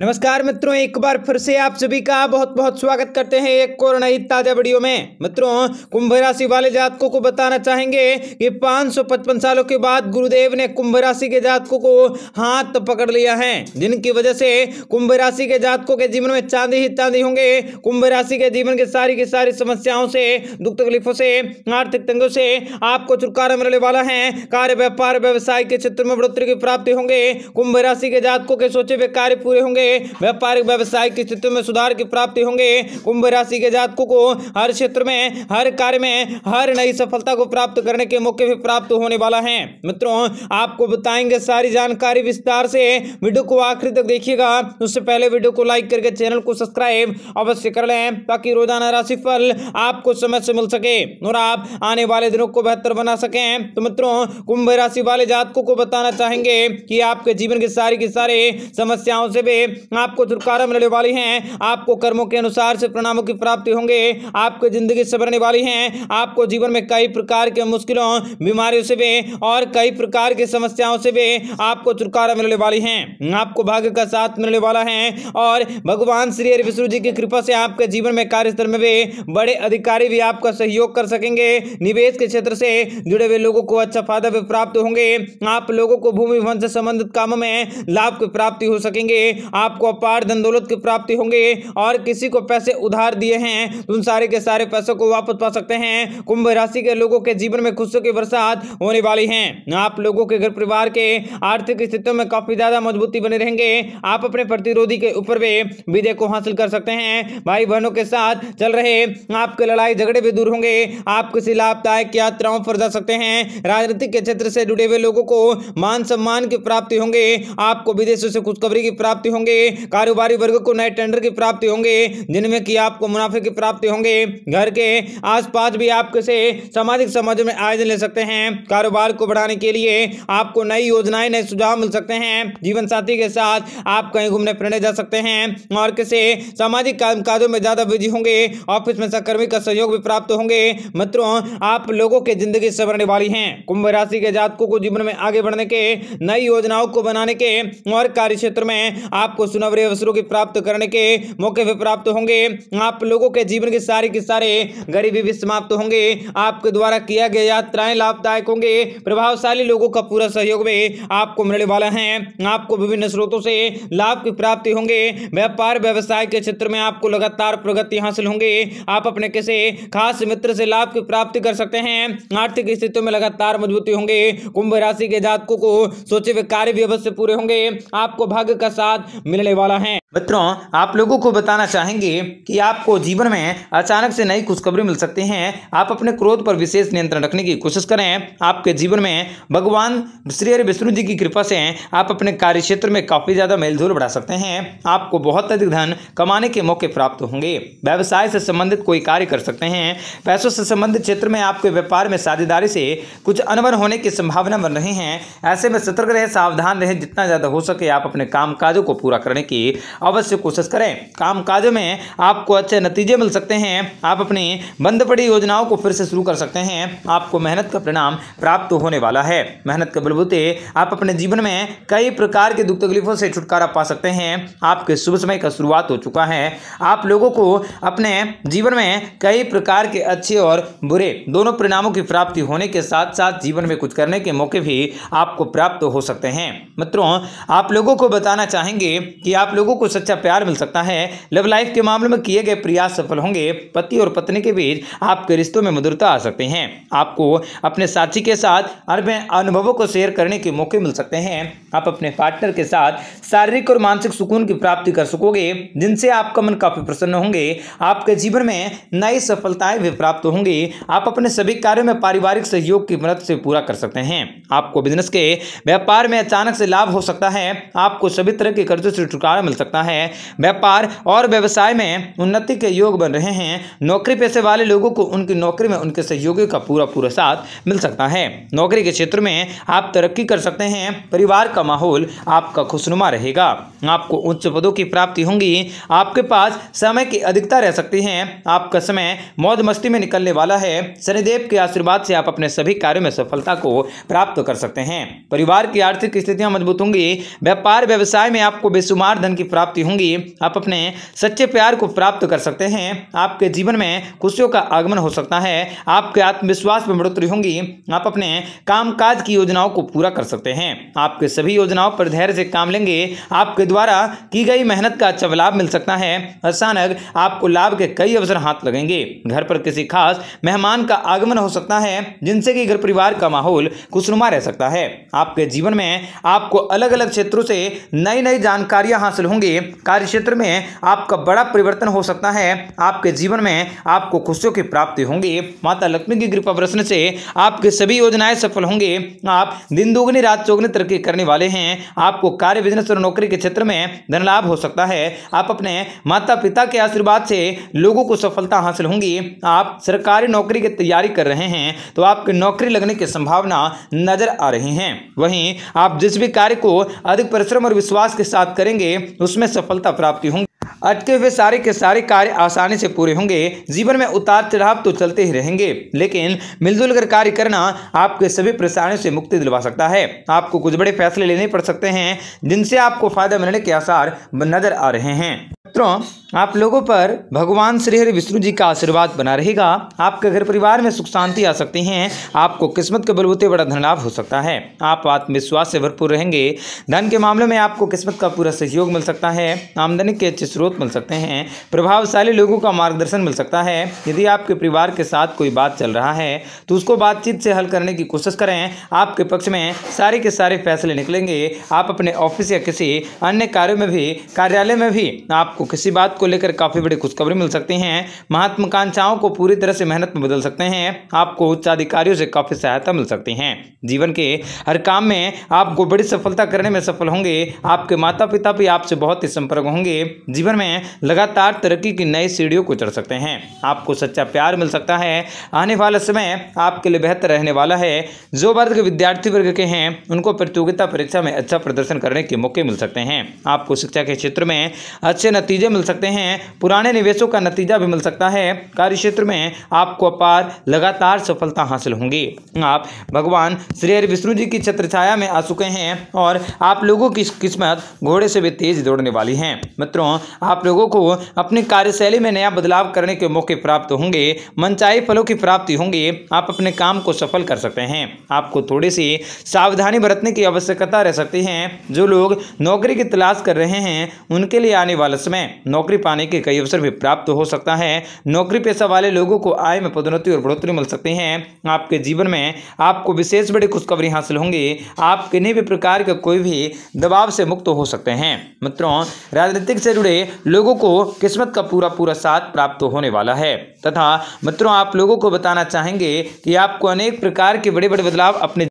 नमस्कार मित्रों एक बार फिर से आप सभी का बहुत बहुत स्वागत करते हैं एक और नई ताजा वीडियो में मित्रों कुंभ राशि वाले जातकों को बताना चाहेंगे कि 555 सालों के बाद गुरुदेव ने कुंभ राशि के जातकों को हाथ पकड़ लिया है जिनकी वजह से कुंभ राशि के जातकों के जीवन में चांदी ही चांदी होंगे कुंभ राशि के जीवन के सारी की सारी समस्याओं से दुख तकलीफों से आर्थिक तंगों से आपको छुटकारा मिलने वाला है कार्य व्यापार व्यवसाय के क्षेत्र में बढ़ोतरी की प्राप्ति होंगे कुंभ राशि के जातकों के सोचे हुए कार्य पूरे होंगे व्यापारिक व्यवसाय की स्थिति में सुधार की प्राप्ति होंगे कुंभ राशि के जातकों को हर क्षेत्र में हर कार्य में हर नई सफलता को प्राप्त करने के मौके भी प्राप्त होने वाला है मित्रों आपको बताएंगे सारी जानकारी विस्तार से वीडियो को आखिरी तक देखिएगा उससे पहले वीडियो को लाइक करके चैनल को सब्सक्राइब अवश्य कर लें ताकि रोजाना राशिफल आपको समय से मिल सके और आप आने वाले दिनों को बेहतर बना सकें तो मित्रों कुंभ राशि वाले जातकों को बताना चाहेंगे कि आपके जीवन के सारी की सारी समस्याओं से भी आपको छुटकारा मिलने वाली है आपको कर्मों के अनुसार से परिणामों की प्राप्ति होंगे आपकी जिंदगी सबरने वाली है आपको जीवन में कई प्रकार के मुश्किलों बीमारियों से भी और कई प्रकार की समस्याओं से भी आपको छुटकारा मिलने वाली है आपको भाग्य का साथ मिलने वाला है और भगवान श्री हरि विष्णु जी की कृपा से आपके जीवन में कार्यस्थल में भी बड़े अधिकारी भी आपका सहयोग कर सकेंगे निवेश के क्षेत्र से जुड़े हुए लोगों को अच्छा फायदा भी प्राप्त होंगे आप लोगों को भूमि भवन से संबंधित कामों में लाभ की प्राप्ति हो सकेंगे आप आपको अपार धन दौलत की प्राप्ति होंगे और किसी को पैसे उधार दिए हैं तो उन सारे के सारे पैसों को वापस पा सकते हैं कुंभ राशि के लोगों के जीवन में खुशियों की बरसात होने वाली है आप लोगों के घर परिवार के आर्थिक स्थितियों में काफी ज्यादा मजबूती बने रहेंगे आप अपने प्रतिरोधी के ऊपर भी विजय को हासिल कर सकते हैं भाई बहनों के साथ चल रहे आपके लड़ाई झगड़े भी दूर होंगे आप किसी लाभदायक यात्राओं पर जा सकते हैं राजनीतिक के क्षेत्र से जुड़े हुए लोगों को मान सम्मान की प्राप्ति होंगे आपको विदेशों से खुशखबरी की प्राप्ति होंगे कारोबारी वर्ग को नए टेंडर की प्राप्ति होंगे जिनमें कि आपको मुनाफे की प्राप्ति होंगे घर के आसपास भी आप किसे सामाजिक समाज में आयोजन ले सकते हैं कारोबार को बढ़ाने के लिए आपको नई योजनाएं नए सुझाव मिल सकते हैं जीवन साथी के साथ आप कहीं घूमने फिरने जा सकते हैं और किसे सामाजिक कामकाजों में ज्यादा बिजी होंगे ऑफिस में सहकर्मी का सहयोग भी प्राप्त होंगे मित्रों आप लोगों के जिंदगी सवरने वाली है कुंभ राशि के जातकों को जीवन में आगे बढ़ने के नई योजनाओं को बनाने के और कार्य क्षेत्र में आपको सुनवरे अवसरों की प्राप्त करने के मौके भी प्राप्त होंगे आप लोगों के जीवन के सारे के सारे गरीबी भी समाप्त होंगे आपके द्वारा किया गया यात्राएं लाभदायक होंगे प्रभावशाली लोगों का पूरा सहयोग भी आपको मिलने वाला है आपको विभिन्न स्रोतों से लाभ की प्राप्ति होंगे व्यापार व्यवसाय के क्षेत्र में आपको लगातार प्रगति हासिल होंगे आप अपने किसी खास मित्र से लाभ की प्राप्ति कर सकते हैं आर्थिक स्थितियों में लगातार मजबूती होंगे कुंभ राशि के जातकों को सोचे हुए कार्य भी अवश्य पूरे होंगे आपको भाग्य का साथ मिलने वाला है मित्रों आप लोगों को बताना चाहेंगे कि आपको जीवन में अचानक से नई खुशखबरी मिल सकती है आप अपने क्रोध पर विशेष नियंत्रण रखने की कोशिश करें आपके जीवन में भगवान श्री हरि विष्णु जी की कृपा से आप अपने कार्य क्षेत्र में काफ़ी ज़्यादा मेलजोल बढ़ा सकते हैं आपको बहुत अधिक धन कमाने के मौके प्राप्त होंगे व्यवसाय से संबंधित कोई कार्य कर सकते हैं पैसों से संबंधित क्षेत्र में आपके व्यापार में साझेदारी से कुछ अनबन होने की संभावना बन रही है ऐसे में सतर्क रहे सावधान रहे जितना ज़्यादा हो सके आप अपने काम को पूरा पूरा करने की अवश्य कोशिश करें काम काजों में आपको अच्छे नतीजे मिल सकते हैं आप अपनी बंद पड़ी योजनाओं को फिर से शुरू कर सकते हैं आपको मेहनत का परिणाम प्राप्त होने वाला है मेहनत के बलबूते आप अपने जीवन में कई प्रकार के दुख तकलीफों से छुटकारा पा सकते हैं आपके शुभ समय का शुरुआत हो चुका है आप लोगों को अपने जीवन में कई प्रकार के अच्छे और बुरे दोनों परिणामों की प्राप्ति होने के साथ साथ जीवन में कुछ करने के मौके भी आपको प्राप्त हो सकते हैं मित्रों आप लोगों को बताना चाहेंगे कि आप लोगों को सच्चा प्यार मिल सकता है लव लाइफ के मामले में किए गए प्रयास सफल होंगे पति और पत्नी के बीच आपके रिश्तों में मधुरता आ सकते हैं आपको अपने साथी के साथ अनुभवों को शेयर करने के मौके मिल सकते हैं आप अपने पार्टनर के साथ शारीरिक और मानसिक सुकून की प्राप्ति कर सकोगे जिनसे आपका मन काफ़ी प्रसन्न होंगे आपके जीवन में नई सफलताएं भी प्राप्त होंगी आप अपने सभी कार्यों में पारिवारिक सहयोग की मदद से पूरा कर सकते हैं आपको बिजनेस के व्यापार में अचानक से लाभ हो सकता है आपको सभी तरह के कर्जों से छुटकारा मिल सकता है व्यापार और व्यवसाय में उन्नति के योग बन रहे हैं नौकरी पैसे वाले लोगों को उनकी नौकरी में उनके सहयोगी का पूरा पूरा साथ मिल सकता है नौकरी के क्षेत्र में आप तरक्की कर सकते हैं परिवार का माहौल आपका खुशनुमा रहेगा आपको उच्च पदों की प्राप्ति होंगी आपके पास समय की अधिकता रह सकती है आपका समय मौज मस्ती में निकलने वाला है शनिदेव के आशीर्वाद से आप अपने सभी कार्यों में सफलता को प्राप्त कर सकते हैं परिवार की आर्थिक स्थितियां मजबूत होंगी व्यापार व्यवसाय में आपको बेसुमार धन की प्राप्ति होंगी आप अपने सच्चे प्यार को प्राप्त कर सकते हैं आपके जीवन में खुशियों का आगमन हो सकता है आपके आत्मविश्वास में बढ़ोतरी होगी आप अपने कामकाज की योजनाओं को पूरा कर सकते हैं आपके सभी सभी योजनाओं पर धैर्य से काम लेंगे आपके द्वारा की गई मेहनत का अच्छा लाभ मिल सकता है अचानक आपको लाभ के कई अवसर हाथ लगेंगे घर पर किसी खास मेहमान का आगमन हो सकता है जिनसे कि घर परिवार का माहौल खुशनुमा रह सकता है आपके जीवन में आपको अलग अलग क्षेत्रों से नई नई जानकारियां हासिल होंगी कार्य क्षेत्र में आपका बड़ा परिवर्तन हो सकता है आपके जीवन में आपको खुशियों की प्राप्ति होंगी माता लक्ष्मी की कृपा प्रश्न से आपके सभी योजनाएं सफल होंगे आप दिन दोगुनी रात चौगनी तरक्की करने वाले वाले हैं आपको कार्य बिजनेस और नौकरी के क्षेत्र में धन लाभ हो सकता है आप अपने माता पिता के आशीर्वाद से लोगों को सफलता हासिल होंगी आप सरकारी नौकरी की तैयारी कर रहे हैं तो आपकी नौकरी लगने की संभावना नजर आ रही है वहीं आप जिस भी कार्य को अधिक परिश्रम और विश्वास के साथ करेंगे उसमें सफलता प्राप्ति होंगी अटके हुए सारे के सारे कार्य आसानी से पूरे होंगे जीवन में उतार चढ़ाव तो चलते ही रहेंगे लेकिन मिलजुल कर कार्य करना आपके सभी परेशानियों से मुक्ति दिलवा सकता है आपको कुछ बड़े फैसले लेने पड़ सकते हैं जिनसे आपको फायदा मिलने के आसार नजर आ रहे हैं मित्रों आप लोगों पर भगवान श्री हरि विष्णु जी का आशीर्वाद बना रहेगा आपके घर परिवार में सुख शांति आ सकती है आपको किस्मत के बलबूते बड़ा धन लाभ हो सकता है आप आत्मविश्वास से भरपूर रहेंगे धन के मामले में आपको किस्मत का पूरा सहयोग मिल सकता है आमदनी के अच्छे स्रोत स्रोत मिल सकते हैं प्रभावशाली लोगों का मार्गदर्शन मिल सकता है यदि आपके परिवार के साथ कोई बात चल रहा है तो उसको बातचीत से हल करने की कोशिश करें आपके पक्ष में सारे के सारे फैसले निकलेंगे आप अपने ऑफिस या किसी अन्य कार्य में भी कार्यालय में भी आपको किसी बात को लेकर काफ़ी बड़ी खुशखबरी मिल सकती हैं महत्वाकांक्षाओं को पूरी तरह से मेहनत में बदल सकते हैं आपको उच्चाधिकारियों से काफ़ी सहायता मिल सकती है जीवन के हर काम में आपको बड़ी सफलता करने में सफल होंगे आपके माता पिता भी आपसे बहुत ही संपर्क होंगे जीवन में लगातार तरक्की की नई सीढ़ियों को चढ़ सकते हैं आपको सच्चा प्यार मिल सकता है आने वाला समय आपके लिए बेहतर रहने वाला है जो वर्ग के विद्यार्थी वर्ग के हैं उनको प्रतियोगिता परीक्षा में अच्छा प्रदर्शन करने के मौके मिल सकते हैं आपको शिक्षा के क्षेत्र में अच्छे नतीजे मिल सकते हैं पुराने निवेशों का नतीजा भी मिल सकता है कार्य क्षेत्र में आपको अपार लगातार सफलता हासिल होंगी आप भगवान श्री हरि विष्णु जी की छत्र छाया में आ चुके हैं और आप लोगों की किस्मत घोड़े से भी तेज दौड़ने वाली है मित्रों आप लोगों को अपनी कार्यशैली में नया बदलाव करने के मौके प्राप्त होंगे मनचाही फलों की प्राप्ति होंगी आप अपने काम को सफल कर सकते हैं आपको थोड़ी सी सावधानी बरतने की आवश्यकता रह सकती है जो लोग नौकरी की तलाश कर रहे हैं उनके लिए आने वाले समय नौकरी पाने के कई अवसर भी प्राप्त हो सकता है नौकरी पेशा वाले लोगों को आय में पदोन्नति और बढ़ोतरी मिल सकती है आपके जीवन में आपको विशेष बड़ी खुशखबरी हासिल होंगी आप किन्हीं भी प्रकार के कोई भी दबाव से मुक्त हो सकते हैं मित्रों राजनीतिक से जुड़े लोगों को किस्मत का पूरा पूरा साथ प्राप्त होने वाला है तथा मित्रों आप लोगों को बताना चाहेंगे कि आपको अनेक प्रकार के बड़े बड़े बदलाव अपने